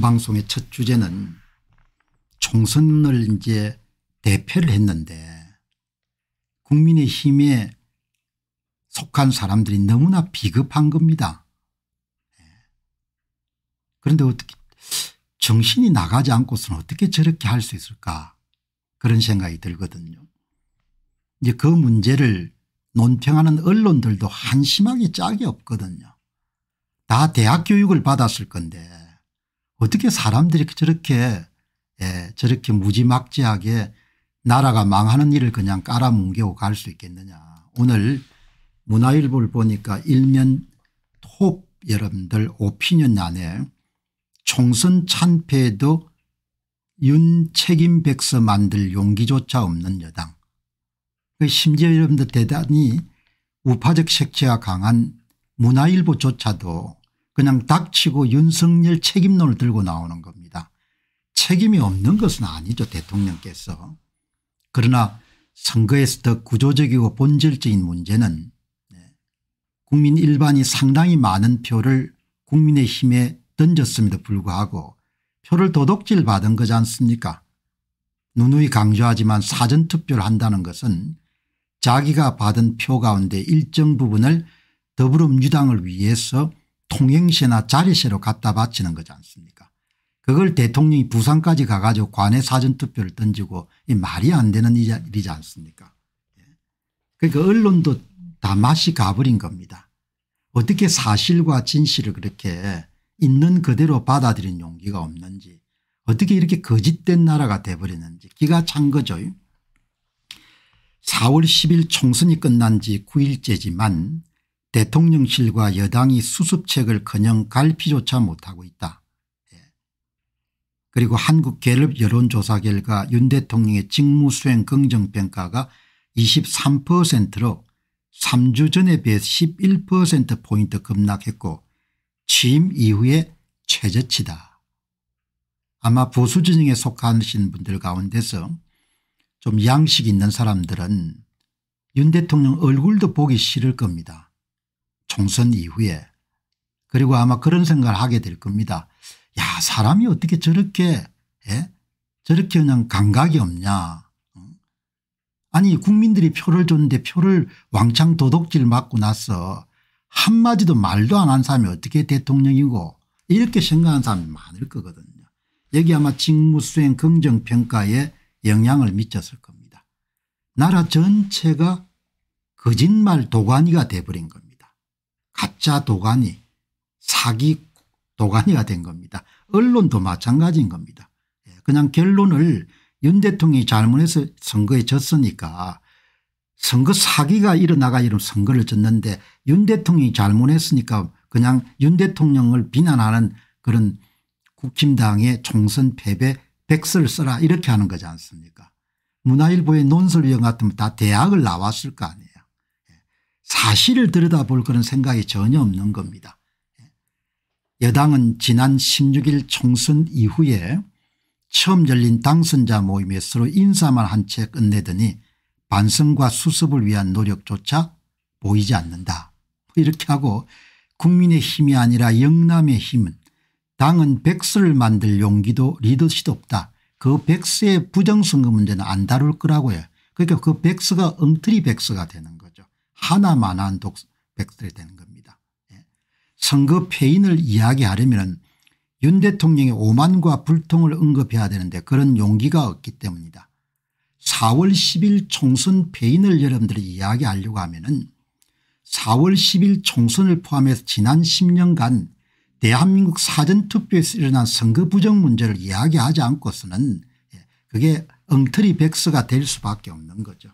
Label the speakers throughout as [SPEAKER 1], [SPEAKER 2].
[SPEAKER 1] 본방송의 첫 주제는 총선을 이제 대표를 했는데 국민의 힘에 속한 사람들이 너무나 비겁한 겁니다. 예. 그런데 어떻게 정신이 나가지 않고서는 어떻게 저렇게 할 수 있을까 그런 생각이 들거든요. 이제 그 문제를 논평하는 언론들도 한심하게 짝이 없거든요. 다 대학 교육을 받았을 건데 어떻게 사람들이 저렇게 예, 저렇게 무지막지하게 나라가 망하는 일을 그냥 깔아뭉개고 갈 수 있겠느냐. 오늘 문화일보를 보니까 일면 톱 여러분들 오피니언 안에 총선 참패에도 윤책임 백서 만들 용기조차 없는 여당. 그 심지어 여러분들 대단히 우파적 색채가 강한 문화일보조차도 그냥 닥치고 윤석열 책임론을 들고 나오는 겁니다. 책임이 없는 것은 아니죠 대통령께서. 그러나 선거에서 더 구조적이고 본질적인 문제는 네, 국민 일반이 상당히 많은 표를 국민의힘에 던졌음에도 불구하고 표를 도둑질 받은 거지 않습니까 누누이 강조하지만 사전투표를 한다는 것은 자기가 받은 표 가운데 일정 부분을 더불어민주당을 위해서 통행시나 자리시로 갖다 바치는 거지 않습니까 그걸 대통령이 부산까지 가가지고 관내 사전투표를 던지고 말이 안 되는 일이지 않습니까 예. 그러니까 언론도 다 맛이 가버린 겁니다. 어떻게 사실과 진실을 그렇게 있는 그대로 받아들인 용기가 없는지 어떻게 이렇게 거짓된 나라가 돼버리는지 기가 찬 거죠. 4월 10일 총선이 끝난 지 9일째지만 대통령실과 여당이 수습책을커녕 갈피조차 못하고 있다. 예. 그리고 한국갤럽 여론조사 결과 윤 대통령의 직무수행 긍정평가가 23%로 3주 전에 비해 11%포인트 급락했고 취임 이후에 최저치다. 아마 보수진영에 속하신 분들 가운데서 좀 양식 있는 사람들은 윤 대통령 얼굴도 보기 싫을 겁니다. 총선 이후에 그리고 아마 그런 생각을 하게 될 겁니다. 야 사람이 어떻게 저렇게 예? 저렇게 그냥 감각이 없냐. 아니 국민들이 표를 줬는데 표를 왕창 도둑질 맞고 나서 한마디도 말도 안 한 사람이 어떻게 대통령이고 이렇게 생각하는 사람이 많을 거거든요. 여기 아마 직무수행 긍정평가에 영향을 미쳤을 겁니다. 나라 전체가 거짓말 도가니가 돼버린 겁니다. 가짜 도가니 사기 도가니가 된 겁니다. 언론도 마찬가지인 겁니다. 예, 그냥 결론을 윤 대통령이 잘못해서 선거에 졌으니까 선거 사기가 일어나가 이런 선거를 졌는데 윤 대통령이 잘못했으니까 그냥 윤 대통령을 비난하는 그런 국힘당의 총선 패배 백서를 써라 이렇게 하는 거지 않습니까 문화일보의 논설위원 같으면 다 대학을 나왔을 거 아니에요. 사실을 들여다볼 그런 생각이 전혀 없는 겁니다. 여당은 지난 16일 총선 이후에 처음 열린 당선자 모임에 서로 인사만 한 채 끝내더니 반성과 수습을 위한 노력조차 보이지 않는다. 이렇게 하고 국민의 힘이 아니라 영남의 힘은 당은 백수를 만들 용기도 리더십도 없다. 그 백수의 부정선거 문제는 안 다룰 거라고요. 그러니까 그 백수가 엉터리 백수가 되는 하나만한 독 백설이 되는 겁니다. 예. 선거 폐인을 이야기하려면 윤 대통령의 오만과 불통을 언급해야 되는데 그런 용기가 없기 때문이다. 4월 10일 총선 폐인을 여러분들이 이야기하려고 하면 은 4월 10일 총선을 포함해서 지난 10년간 대한민국 사전투표에서 일어난 선거 부정 문제를 이야기하지 않고서는 예, 그게 엉터리 백서가 될 수밖에 없는 거죠.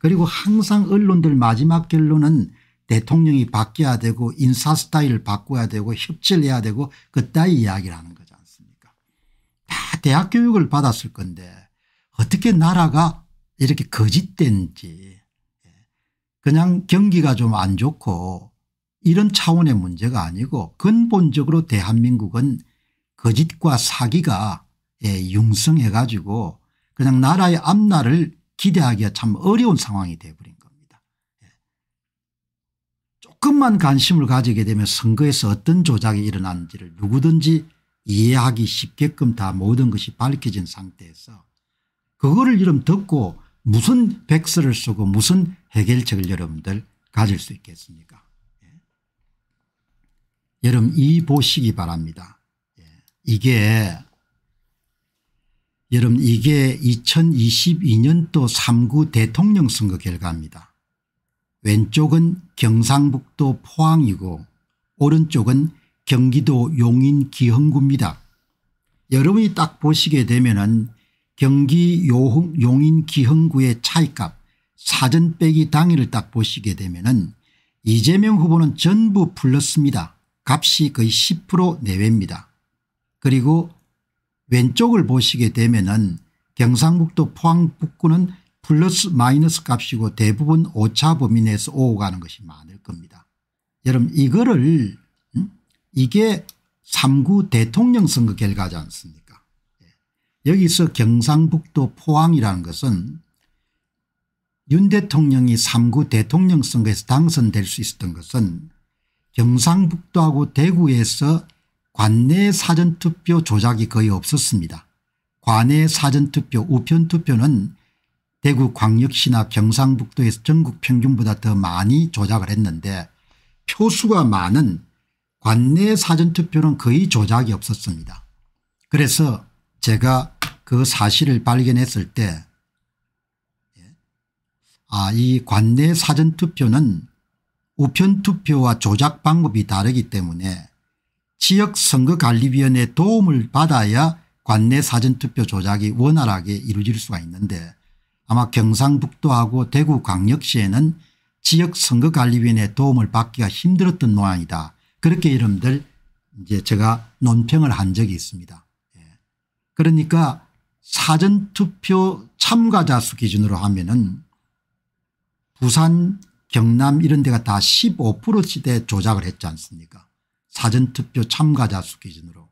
[SPEAKER 1] 그리고 항상 언론들 마지막 결론은 대통령이 바뀌어야 되고 인사 스타일을 바꿔야 되고 협치해야 를 되고 그따위 이야기를하는 거지 않습니까 다 대학 교육을 받았을 건데 어떻게 나라가 이렇게 거짓된지 예. 그냥 경기가 좀 안 좋고 이런 차원의 문제가 아니고 근본적으로 대한민국은 거짓과 사기가 예, 융성해 가지고 그냥 나라의 앞날을 기대하기가 참 어려운 상황이 되어버린 겁니다. 예. 조금만 관심을 가지게 되면 선거에서 어떤 조작이 일어났는지를 누구든지 이해하기 쉽게끔 다 모든 것이 밝혀진 상태에서 그거를 여러 듣고 무슨 백서를 쓰고 무슨 해결책을 여러분들 가질 수 있겠습니까 예. 여러분 이 보시기 바랍니다. 예. 이게 여러분 이게 2022년도 3구 대통령 선거 결과입니다. 왼쪽은 경상북도 포항이고 오른쪽은 경기도 용인 기흥구입니다. 여러분이 딱 보시게 되면 은 경기 용인 기흥구의 차이값 사전 빼기 당일을 딱 보시게 되면 은 이재명 후보는 전부 불렀습니다. 값이 거의 10% 내외입니다. 그리고 왼쪽을 보시게 되면은 경상북도 포항 북구는 플러스 마이너스 값이고 대부분 오차 범위 내에서 오고 가는 것이 많을 겁니다. 여러분 이거를 음? 이게 3구 대통령 선거 결과지 않습니까 예. 여기서 경상북도 포항이라는 것은 윤 대통령이 3구 대통령 선거에서 당선될 수 있었던 것은 경상북도하고 대구에서 관내 사전투표 조작이 거의 없었습니다. 관내 사전투표 우편투표는 대구 광역시나 경상북도에서 전국 평균보다 더 많이 조작을 했는데 표수가 많은 관내 사전투표는 거의 조작이 없었습니다. 그래서 제가 그 사실을 발견했을 때 아, 이 관내 사전투표는 우편투표와 조작 방법이 다르기 때문에 지역선거관리위원회 도움을 받아야 관내 사전투표 조작이 원활하게 이루어질 수가 있는데 아마 경상북도하고 대구 광역시에는 지역선거관리위원회 도움을 받기가 힘들었던 모양이다. 그렇게 여러분들 이제 제가 논평을 한 적이 있습니다. 예. 그러니까 사전투표 참가자 수 기준으로 하면은 부산 경남 이런 데가 다 15%시대 조작을 했지 않습니까 사전투표 참가자 수 기준으로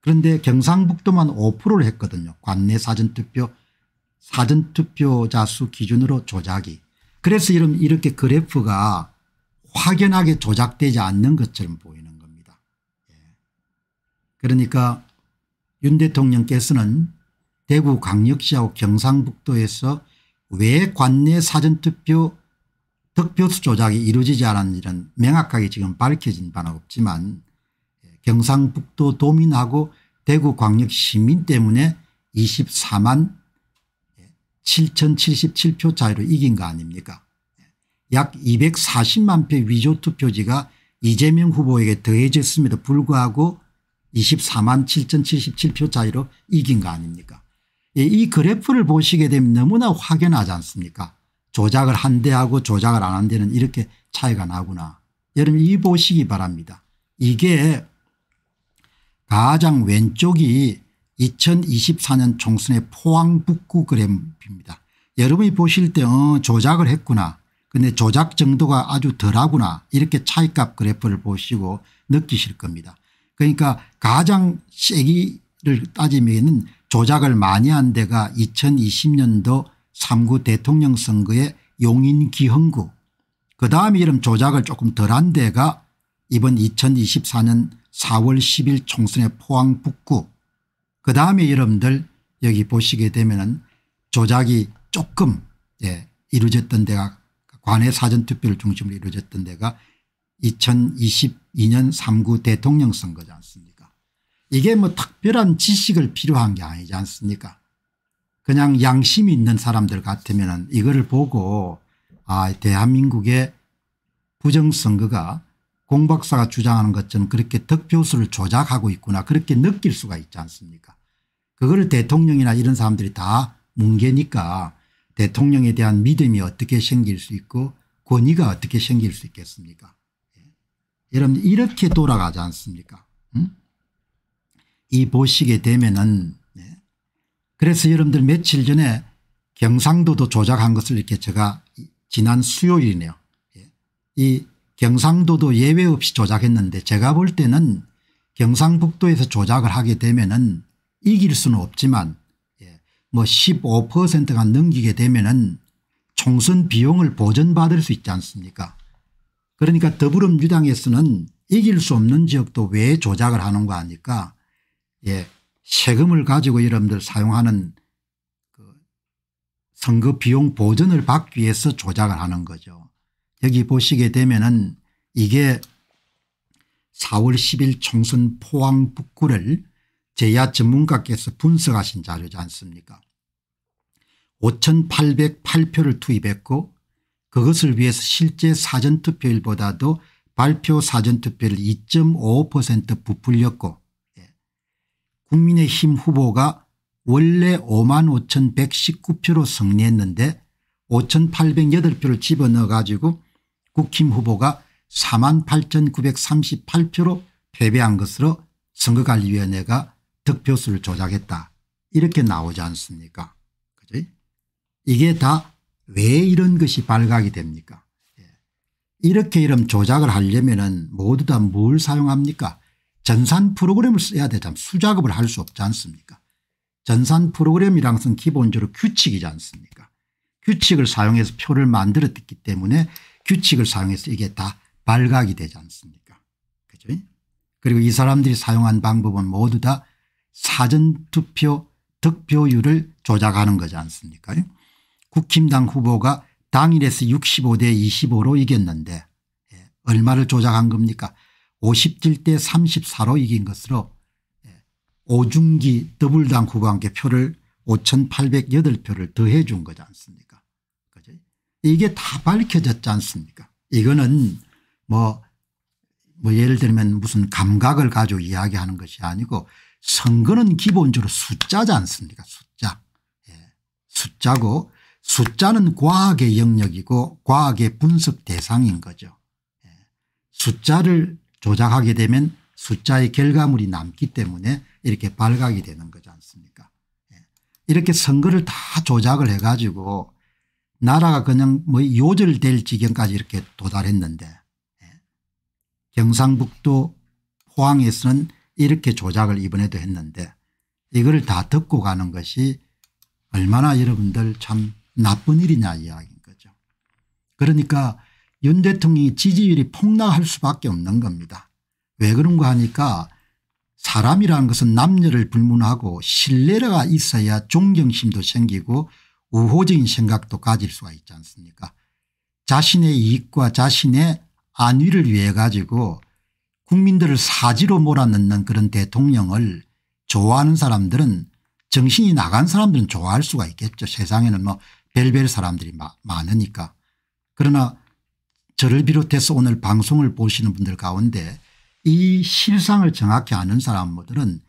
[SPEAKER 1] 그런데 경상북도만 5%를 했거든요. 관내 사전투표 사전투표자 수 기준으로 조작이 그래서 이런 이렇게 그래프가 확연하게 조작되지 않는 것처럼 보이는 겁니다. 예. 그러니까 윤 대통령께서는 대구 광역시하고 경상북도에서 왜 관내 사전투표 득표수 조작이 이루어지지 않았는지는 명확하게 지금 밝혀진 바는 없지만 예, 경상북도 도민하고 대구광역 시민 때문에 24만 7,077표 예, 차이로 이긴 거 아닙니까 예, 약 240만 표 위조 투표지가 이재명 후보에게 더해졌음에도 불구하고 24만 7,077표 차이로 이긴 거 아닙니까 이 그래프를 보시게 되면 너무나 확연하지 않습니까 조작을 한 대하고 조작을 안 한 대는 이렇게 차이가 나구나. 여러분 이 보시기 바랍니다. 이게 가장 왼쪽이 2024년 총선의 포항 북구 그램입니다. 여러분이 보실 때 어, 조작을 했구나. 근데 조작 정도가 아주 덜하구나 이렇게 차이값 그래프를 보시고 느끼실 겁니다. 그러니까 가장 세기를 따지면 조작을 많이 한 데가 2020년도 3구 대통령 선거의 용인 기흥구 그다음 에 이름 조작을 조금 덜한 데가 이번 2024년 4월 10일 총선의 포항 북구 그 다음에 이름들 여기 보시게 되면 은 조작이 조금 예, 이루어졌던 데가 관외 사전투표를 중심으로 이루어졌던 데가 2022년 3구 대통령 선거지 않습니까 이게 뭐 특별한 지식을 필요한 게 아니지 않습니까 그냥 양심이 있는 사람들 같으면 이거를 보고 아 대한민국의 부정선거가 공 박사가 주장하는 것처럼 그렇게 득표수를 조작하고 있구나 그렇게 느낄 수가 있지 않습니까 그거를 대통령이나 이런 사람들이 다 뭉개니까 대통령에 대한 믿음이 어떻게 생길 수 있고 권위가 어떻게 생길 수 있겠습니까 예. 여러분 이렇게 돌아가지 않습니까 응? 이 보시게 되면은 그래서 여러분들 며칠 전에 경상도도 조작한 것을 이렇게 제가 지난 수요일이네요. 예. 이 경상도도 예외 없이 조작했는데 제가 볼 때는 경상북도에서 조작을 하게 되면은 이길 수는 없지만 예. 뭐 15%가 넘기게 되면은 총선 비용을 보전받을 수 있지 않습니까 그러니까 더불어민주당에서는 이길 수 없는 지역도 왜 조작을 하는 거 아니까 예 세금을 가지고 여러분들 사용하는 그 선거 비용 보전을 받기 위해서 조작을 하는 거죠. 여기 보시게 되면은 이게 4월 10일 총선 포항 북구를 제야 전문가께서 분석하신 자료지 않습니까 5808표를 투입했고 그것을 위해서 실제 사전투표일보다도 발표 사전투표를 2.5% 부풀렸고 국민의힘 후보가 원래 5만 5,119표로 승리했는데 5,808표를 집어넣어 가지고 국힘 후보가 4만 8,938표로 패배한 것으로 선거관리위원회가 득표수를 조작했다 이렇게 나오지 않습니까 그지? 이게 다 왜 이런 것이 발각이 됩니까 예. 이렇게 이런 조작을 하려면 모두 다 뭘 사용합니까 전산 프로그램을 써야 되잖아 수작업을 할 수 없지 않습니까 전산 프로그램이란 것은 기본적으로 규칙이지 않습니까 규칙을 사용해서 표를 만들었기 때문에 규칙을 사용해서 이게 다 발각이 되지 않습니까 그죠 그리고 이 사람들이 사용한 방법은 모두 다 사전투표 득표율을 조작하는 거지 않습니까 국힘당 후보가 당일에서 65대 25로 이겼는데 예, 얼마를 조작한 겁니까 57대 34로 이긴 것으로 예, 오중기 더블당 후보한테 표를 5808표를 더해 준 거지 않습니까 그죠? 이게 다 밝혀졌지 않습니까 이거는 뭐, 뭐 예를 들면 무슨 감각을 가지고 이야기하는 것이 아니고 선거는 기본적으로 숫자지 않습니까 숫자 예. 숫자고 숫자는 과학의 영역이고 과학의 분석 대상인 거죠 예. 숫자를 조작하게 되면 숫자의 결과물이 남기 때문에 이렇게 발각이 되는 거지 않습니까 예. 이렇게 선거를 다 조작을 해가지고 나라가 그냥 뭐 요절될 지경까지 이렇게 도달했는데 예. 경상북도 포항에서는 이렇게 조작을 이번에도 했는데 이걸 다 듣고 가는 것이 얼마나 여러분들 참 나쁜 일이냐 이야기인 거죠. 그러니까 윤 대통령이 지지율이 폭락할 수밖에 없는 겁니다. 왜 그런가 하니까 사람이라는 것은 남녀를 불문하고 신뢰가 있어야 존경심도 생기고 우호적인 생각도 가질 수가 있지 않습니까 자신의 이익과 자신의 안위를 위해 가지고 국민들을 사지로 몰아넣는 그런 대통령을 좋아하는 사람들은 정신이 나간 사람들은 좋아할 수가 있겠죠 세상에는 뭐 별별 사람들이 많으니까 그러나 저를 비롯해서 오늘 방송을 보시는 분들 가운데 이 실상을 정확히 아는 사람들은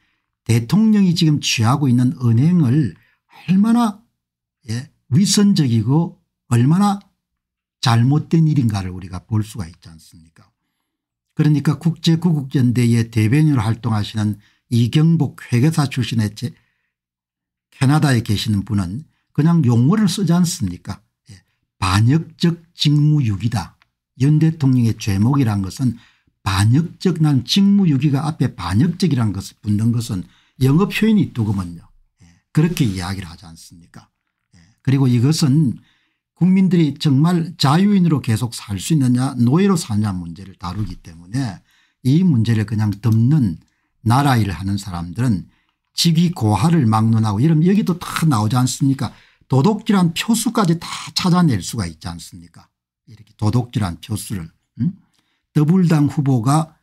[SPEAKER 1] 대통령이 지금 취하고 있는 은행을 얼마나 예, 위선적이고 얼마나 잘못된 일인가를 우리가 볼 수가 있지 않습니까 그러니까 국제구국연대의 대변인으로 활동하시는 이경복 회계사 출신의 캐나다에 계시는 분은 그냥 용어를 쓰지 않습니까 예, 반역적 직무유기다 윤 대통령의 죄목이란 것은 반역적 난 직무유기가 앞에 반역적이란 것을 붙는 것은 영업 표현이 두고만요. 예, 그렇게 이야기를 하지 않습니까 예, 그리고 이것은 국민들이 정말 자유인으로 계속 살 수 있느냐 노예로 사냐 문제를 다루기 때문에 이 문제를 그냥 덮는 나라 일을 하는 사람들은 직위 고하를 막론하고 이런 여기도 다 나오지 않습니까 도덕질한 표수까지 다 찾아낼 수가 있지 않습니까 이렇게 도덕질한 표수를 음? 더불당 후보가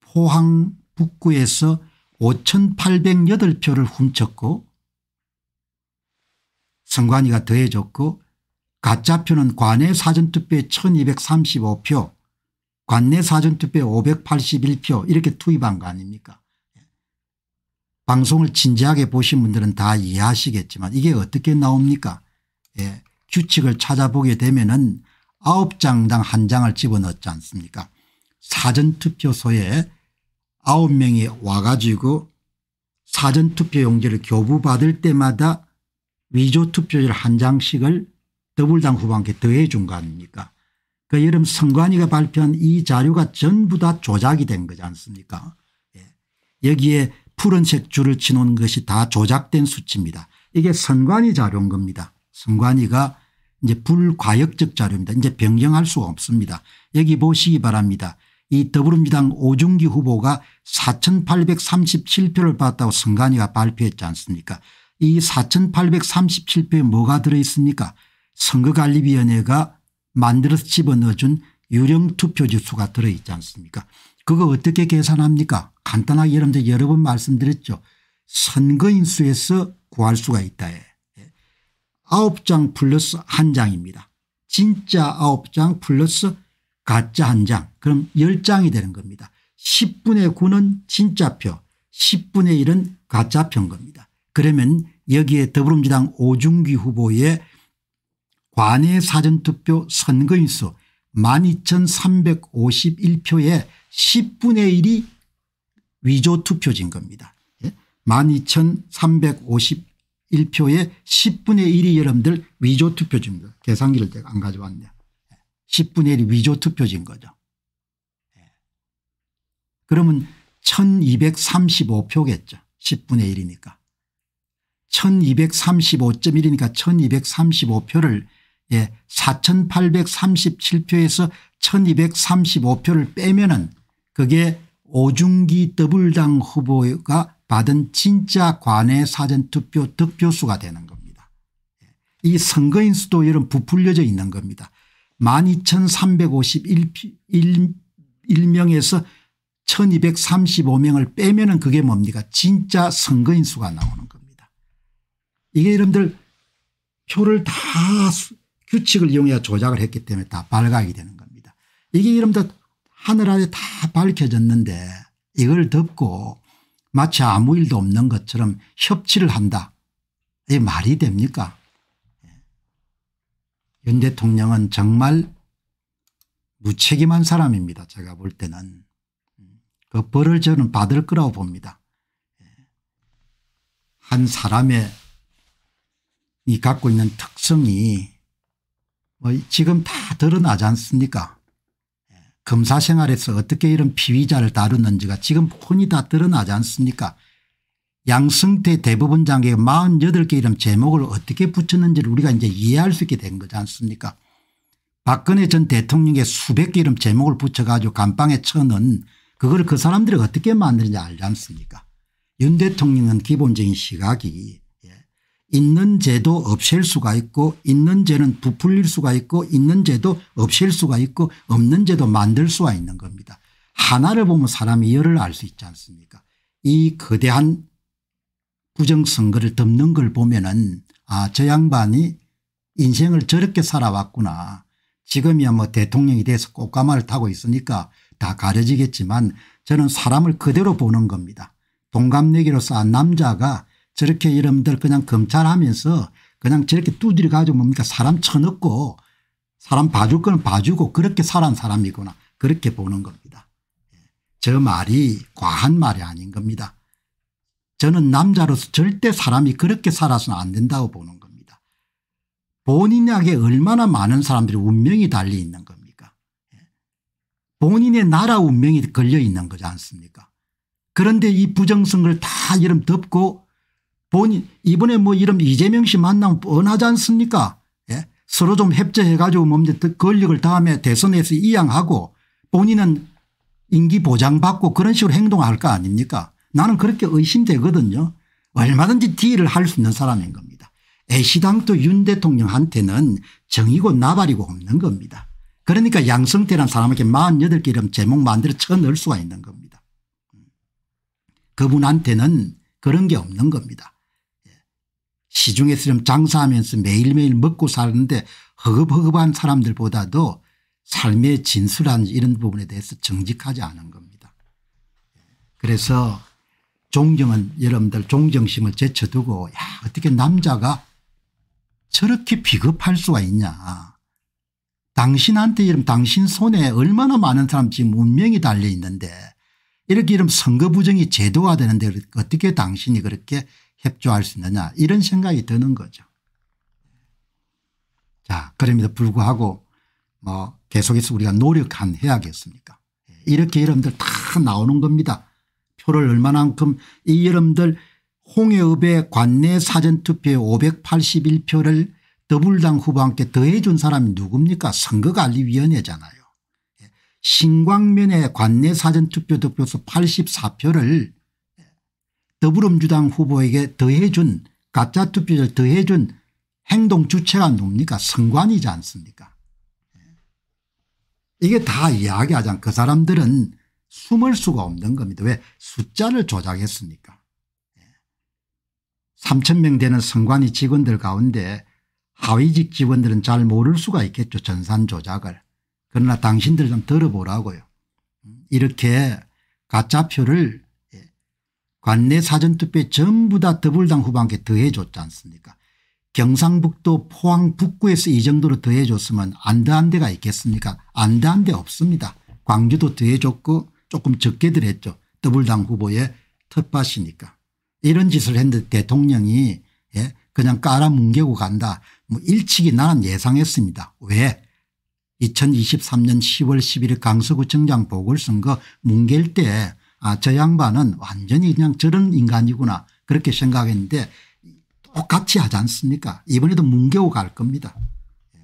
[SPEAKER 1] 포항 북구에서 5808표를 훔쳤고 선관위가 더해줬고 가짜표는 관내 사전투표에 1235표 관내 사전투표에 581표 이렇게 투입한 거 아닙니까 방송을 진지하게 보신 분들은 다 이해하시겠지만 이게 어떻게 나옵니까 예. 규칙을 찾아보게 되면 은 아홉 장당 한 장을 집어넣지 않습니까 사전투표소에 아홉 명이 와가지고 사전투표 용지를 교부받을 때마다 위조투표지를 한 장씩을 더불당 후보한테 더해 준 거 아닙니까 그 여름 선관위가 발표한 이 자료가 전부 다 조작이 된 거지 않습니까 예. 여기에 푸른색 줄을 치놓 것이 다 조작된 수치입니다. 이게 선관위 자료인 겁니다. 선관위가 이제 불과역적 자료입니다. 이제 변경할 수가 없습니다. 여기 보시기 바랍니다. 이 더불어민주당 오중기 후보가 4837표를 받았다고 선관위가 발표했지 않습니까 이 4837표에 뭐가 들어있습니까 선거관리위원회가 만들어서 집어넣어준 유령투표지수가 들어있지 않습니까 그거 어떻게 계산합니까 간단하게 여러분들 여러 번 말씀드렸죠 선거인수에서 구할 수가 있다 해. 9장 플러스 1장입니다. 진짜 9장 플러스 가짜 1장 그럼 1장이 되는 겁니다. 10분의 9는 진짜표 10분의 1은 가짜표인 겁니다. 그러면 여기에 더불어민주당 오중기 후보의 관외 사전투표 선거인수 12,351표에 10분의 1이 위조투표진 겁니다. 1 예? 1표의 10분의 1이 여러분들 위조 투표지입니다. 계산기를 제가 안 가져왔네요. 10분의 1이 위조 투표지인 거죠. 예. 그러면 1235표겠죠. 10분의 1이니까. 1235.1이니까 1235표를 예, 4837표에서 1235표를 빼면은 그게 오중기 더블당 후보가 받은 진짜 관내 사전투표 득표수가 되는 겁니다. 예. 이 선거인 수도 이런 부풀려져 있는 겁니다. 12,351명에서 1235명을 빼면 은 그게 뭡니까 진짜 선거인 수가 나오는 겁니다. 이게 여러분들 표를 다 규칙을 이용해 조작을 했기 때문에 다 발각이 되는 겁니다. 이게 여러분들 하늘 아래 다 밝혀졌는데 이걸 덮고 마치 아무 일도 없는 것처럼 협치를 한다. 이게 말이 됩니까 예. 윤 대통령은 정말 무책임한 사람입니다. 제가 볼 때는. 그 벌을 저는 받을 거라고 봅니다. 예. 한 사람의 이 갖고 있는 특성이 뭐 지금 다 드러나지 않습니까 검사 생활에서 어떻게 이런 피의자를 다루는지가 지금 폰이 다 드러나지 않습니까 양승태 대법원장의 48개 이름 제목을 어떻게 붙였는지를 우리가 이제 이해할 수 있게 된 거지 않습니까 박근혜 전 대통령의 수백 개 이름 제목을 붙여가지고 감방에 쳐는 그걸 그 사람들이 어떻게 만드는지 알지 않습니까 윤 대통령은 기본적인 시각이 있는 죄도 없앨 수가 있고 있는 죄는 부풀릴 수가 있고 있는 죄도 없앨 수가 있고 없는 죄도 만들 수가 있는 겁니다. 하나를 보면 사람이 열을 알 수 있지 않습니까 이 거대한 부정선거를 덮는 걸 보면 은아저 양반이 인생을 저렇게 살아왔구나. 지금이야 뭐 대통령이 돼서 꽃가마를 타고 있으니까 다 가려지겠지만 저는 사람을 그대로 보는 겁니다. 동갑내기로 쌓은 남자가 저렇게 이름들 그냥 검찰하면서 그냥 저렇게 두드려 가지고 뭡니까 사람 쳐넣고 사람 봐줄 거는 봐주고 그렇게 살한 사람이구나 그렇게 보는 겁니다. 예. 저 말이 과한 말이 아닌 겁니다. 저는 남자로서 절대 사람이 그렇게 살아서는 안 된다고 보는 겁니다. 본인에게 얼마나 많은 사람들이 운명이 달려 있는 겁니까 예. 본인의 나라 운명이 걸려 있는 거지 않습니까 그런데 이 부정성을 다 이름 덮고 본인 이번에 뭐이름 이재명 씨 만나면 뻔하지 않습니까 예? 서로 좀 협조해 가지고 뭡니까 권력을 다음에 대선에서 이양하고 본인은 임기 보장받고 그런 식으로 행동할 거 아닙니까 나는 그렇게 의심되거든요 얼마든지 딜을 할 수 있는 사람인 겁니다 애시당도 윤 대통령한테는 정의고 나발이고 없는 겁니다 그러니까 양성태란 사람에게 48개 이름 제목 만들어 쳐넣을 수가 있는 겁니다 음. 그분한테는 그런 게 없는 겁니다. 시중에서 좀 장사하면서 매일매일 먹고 사는데 허급허급한 사람들보다도 삶의 진술한 이런 부분에 대해서 정직하지 않은 겁니다. 그래서 종정은 여러분들 종정심을 제쳐두고 야 어떻게 남자가 저렇게 비겁할 수가 있냐. 당신한테 이름 당신 손에 얼마나 많은 사람 지금 운명이 달려 있는데 이렇게 이름 선거 부정이 제도화되는데 어떻게 당신이 그렇게 협조할 수 있느냐 이런 생각이 드는 거죠. 자 그럼에도 불구하고 뭐 계속해서 우리가 노력한 해야겠습니까 예, 이렇게 여러분들 다 나오는 겁니다. 표를 얼마만큼 이 여러분들 홍해읍의 관내 사전투표에 581표를 더불당 후보 함께 더해 준 사람이 누굽니까 선거관리위원회잖아요. 예, 신광면의 관내 사전투표 득표수 84표를 더불어민주당 후보에게 더해준 가짜 투표를 더해준 행동 주체가 누굽니까 선관이지 않습니까 이게 다 이야기하자 그 사람들은 숨을 수가 없는 겁니다. 왜 숫자를 조작했습니까 3천 명 되는 선관위 직원들 가운데 하위직 직원들은 잘 모를 수가 있겠죠 전산 조작을. 그러나 당신들 좀 들어보라고요. 이렇게 가짜표를 관내 사전투표 에 전부 다 더불당 후반기에 더해줬지 않습니까 경상북도 포항 북구에서 이 정도로 더해줬으면 안다한 데가 있겠습니까 안다한 데 없습니다. 광주도 더해줬고 조금 적게들 했죠. 더불당 후보의 텃밭이니까. 이런 짓을 했는데 대통령이 예 그냥 깔아뭉개고 간다. 뭐 일찍이 나는 예상했습니다. 왜 2023년 10월 11일 강서구청장 보궐선거 뭉갤 때 아, 저 양반은 완전히 그냥 저런 인간이구나 그렇게 생각했는데 똑같이 하지 않습니까 이번에도 뭉개고 갈 겁니다. 예.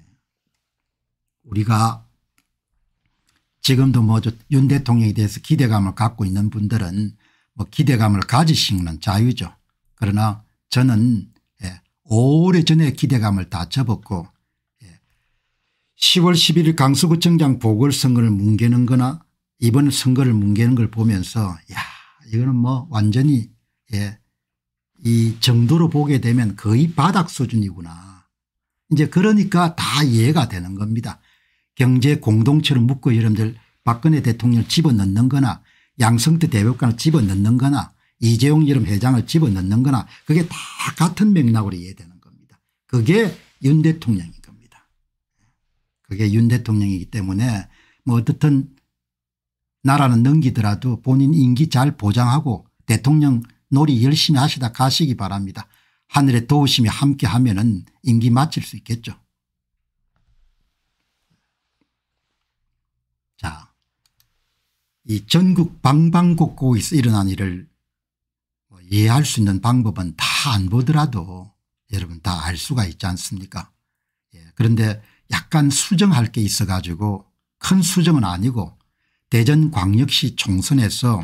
[SPEAKER 1] 우리가 지금도 뭐 윤 대통령에 대해서 기대감을 갖고 있는 분들은 뭐 기대감을 가지시는 자유죠. 그러나 저는 예, 오래전에 기대감을 다 접었고 예, 10월 11일 강서구청장 보궐선거를 뭉개는 거나 이번 선거를 뭉개는 걸 보면서 야 이거는 뭐 완전히 예, 이 정도로 보게 되면 거의 바닥 수준이구나. 이제 그러니까 다 이해가 되는 겁니다. 경제 공동체로 묶고 여러분들 박근혜 대통령을 집어넣는 거나 양성태 대법관을 집어넣는 거나 이재용 여름 회장을 집어넣는 거나 그게 다 같은 맥락으로 이해되는 겁니다. 그게 윤 대통령인 겁니다. 그게 윤 대통령이기 때문에 뭐 어떻든 나라는 넘기더라도 본인 임기 잘 보장하고 대통령 놀이 열심히 하시다 가시기 바랍니다. 하늘의 도우심이 함께하면 은 임기 마칠 수 있겠죠. 자, 이 전국 방방곡곡에서 일어난 일을 뭐 이해할 수 있는 방법은 다 안 보더라도 여러분 다 알 수가 있지 않습니까 예, 그런데 약간 수정할 게 있어 가지고 큰 수정은 아니고 대전광역시 총선에서